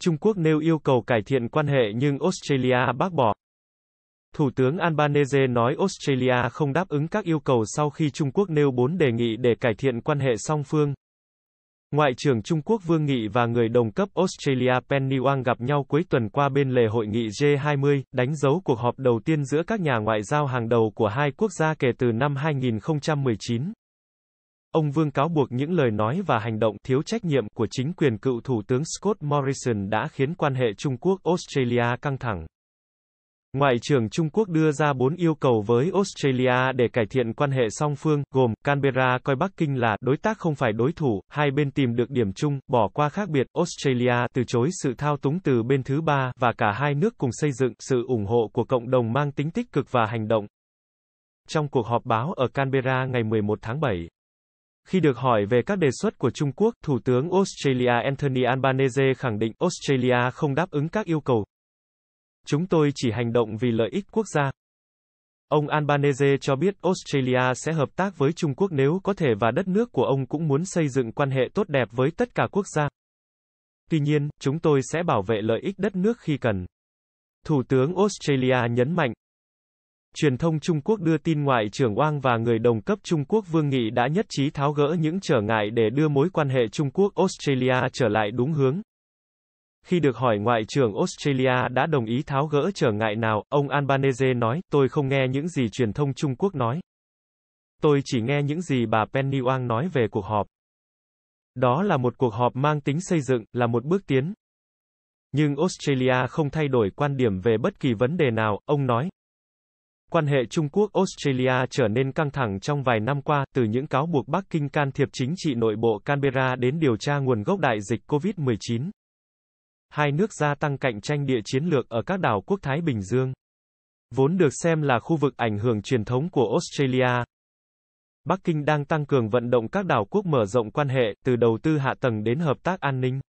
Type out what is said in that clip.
Trung Quốc nêu yêu cầu cải thiện quan hệ nhưng Australia bác bỏ. Thủ tướng Albanese nói Australia không đáp ứng các yêu cầu sau khi Trung Quốc nêu bốn đề nghị để cải thiện quan hệ song phương. Ngoại trưởng Trung Quốc Vương Nghị và người đồng cấp Australia Penny Wang gặp nhau cuối tuần qua bên lề hội nghị G20, đánh dấu cuộc họp đầu tiên giữa các nhà ngoại giao hàng đầu của hai quốc gia kể từ năm 2019. Ông Vương cáo buộc những lời nói và hành động thiếu trách nhiệm của chính quyền cựu Thủ tướng Scott Morrison đã khiến quan hệ Trung Quốc-Australia căng thẳng. Ngoại trưởng Trung Quốc đưa ra bốn yêu cầu với Australia để cải thiện quan hệ song phương, gồm Canberra coi Bắc Kinh là đối tác không phải đối thủ, hai bên tìm được điểm chung, bỏ qua khác biệt, Australia từ chối sự thao túng từ bên thứ ba và cả hai nước cùng xây dựng sự ủng hộ của cộng đồng mang tính tích cực và hành động. Trong cuộc họp báo ở Canberra ngày 11 tháng 7, khi được hỏi về các đề xuất của Trung Quốc, Thủ tướng Australia Anthony Albanese khẳng định Australia không đáp ứng các yêu cầu. Chúng tôi chỉ hành động vì lợi ích quốc gia. Ông Albanese cho biết Australia sẽ hợp tác với Trung Quốc nếu có thể và đất nước của ông cũng muốn xây dựng quan hệ tốt đẹp với tất cả quốc gia. Tuy nhiên, chúng tôi sẽ bảo vệ lợi ích đất nước khi cần. Thủ tướng Australia nhấn mạnh, Truyền thông Trung Quốc đưa tin Ngoại trưởng Wang và người đồng cấp Trung Quốc Vương Nghị đã nhất trí tháo gỡ những trở ngại để đưa mối quan hệ Trung Quốc-Australia trở lại đúng hướng. Khi được hỏi Ngoại trưởng Australia đã đồng ý tháo gỡ trở ngại nào, ông Albanese nói, tôi không nghe những gì truyền thông Trung Quốc nói. Tôi chỉ nghe những gì bà Penny Wang nói về cuộc họp. Đó là một cuộc họp mang tính xây dựng, là một bước tiến. Nhưng Australia không thay đổi quan điểm về bất kỳ vấn đề nào, ông nói, Quan hệ Trung Quốc-Australia trở nên căng thẳng trong vài năm qua, từ những cáo buộc Bắc Kinh can thiệp chính trị nội bộ Canberra đến điều tra nguồn gốc đại dịch COVID-19. Hai nước gia tăng cạnh tranh địa chiến lược ở các đảo quốc Thái Bình Dương. Vốn được xem là khu vực ảnh hưởng truyền thống của Australia. Bắc Kinh đang tăng cường vận động các đảo quốc mở rộng quan hệ, từ đầu tư hạ tầng đến hợp tác an ninh.